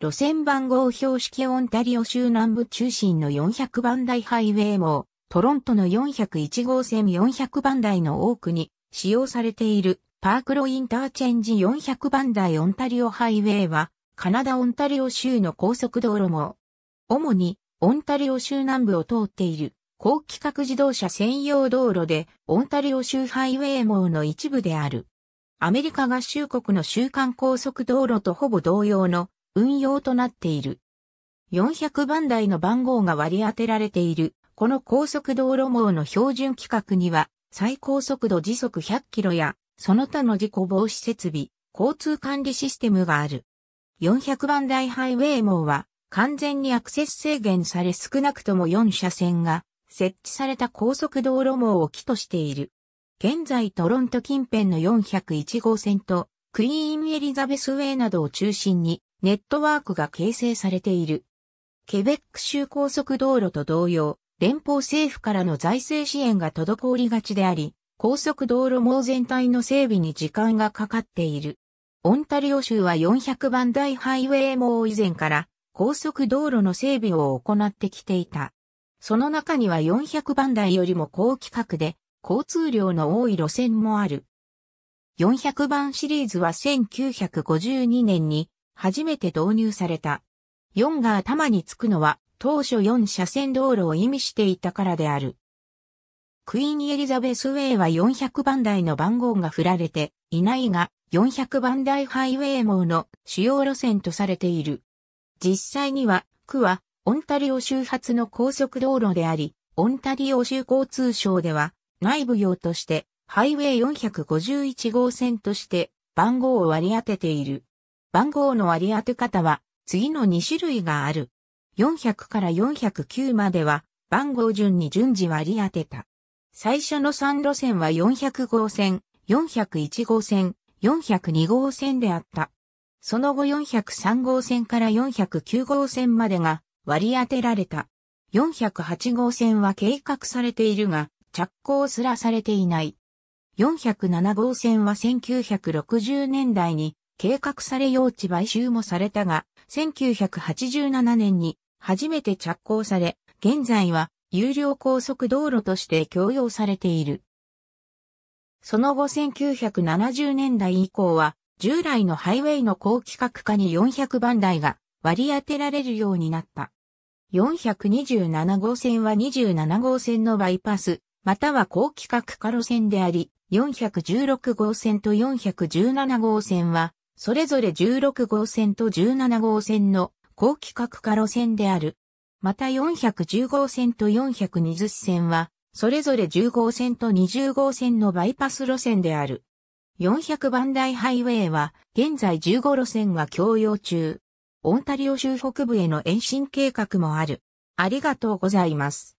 路線番号標識オンタリオ州南部中心の400番台ハイウェイ網、トロントの401号線400番台の多くに使用されているパークロインターチェンジ400番台オンタリオハイウェイは、カナダオンタリオ州の高速道路網。主にオンタリオ州南部を通っている高規格自動車専用道路でオンタリオ州ハイウェイ網の一部である。アメリカ合衆国の州間高速道路とほぼ同様の運用となっている。400番台の番号が割り当てられている、この高速道路網の標準規格には、最高速度時速100キロや、その他の事故防止設備、交通管理システムがある。400番台ハイウェイ網は、完全にアクセス制限され少なくとも4車線が、設置された高速道路網を起としている。現在トロント近辺の401号線と、クイーンエリザベスウェイなどを中心に、ネットワークが形成されている。ケベック州高速道路と同様、連邦政府からの財政支援が滞りがちであり、高速道路網全体の整備に時間がかかっている。オンタリオ州は400番台ハイウェイ網以前から高速道路の整備を行ってきていた。その中には400番台よりも高規格で交通量の多い路線もある。400番シリーズは1952年に初めて導入された。4が頭につくのは当初4車線道路を意味していたからである。クイーンエリザベスウェイは400番台の番号が振られていないが、400番台ハイウェイ網の主要路線とされている。実際には、区はオンタリオ周発の高速道路であり、オンタリオ州交通省では内部用としてハイウェイ451号線として番号を割り当てている。番号の割り当て方は次の2種類がある。400から409までは番号順に順次割り当てた。最初の3路線は400号線、401号線、402号線であった。その後403号線から409号線までが割り当てられた。408号線は計画されているが、着工すらされていない。407号線は1960年代に計画され用地買収もされたが、1987年に初めて着工され、現在は有料高速道路として供用されている。その後1970年代以降は、従来のハイウェイの高規格化に400番台が割り当てられるようになった。427号線は27号線のバイパス、または高規格化路線であり、416号線と417号線はそれぞれ16号線と17号線の高規格化路線である。また410号線と420線は、それぞれ10号線と20号線のバイパス路線である。400番台ハイウェイは、現在15路線が供用中。オンタリオ州北部への延伸計画もある。ありがとうございます。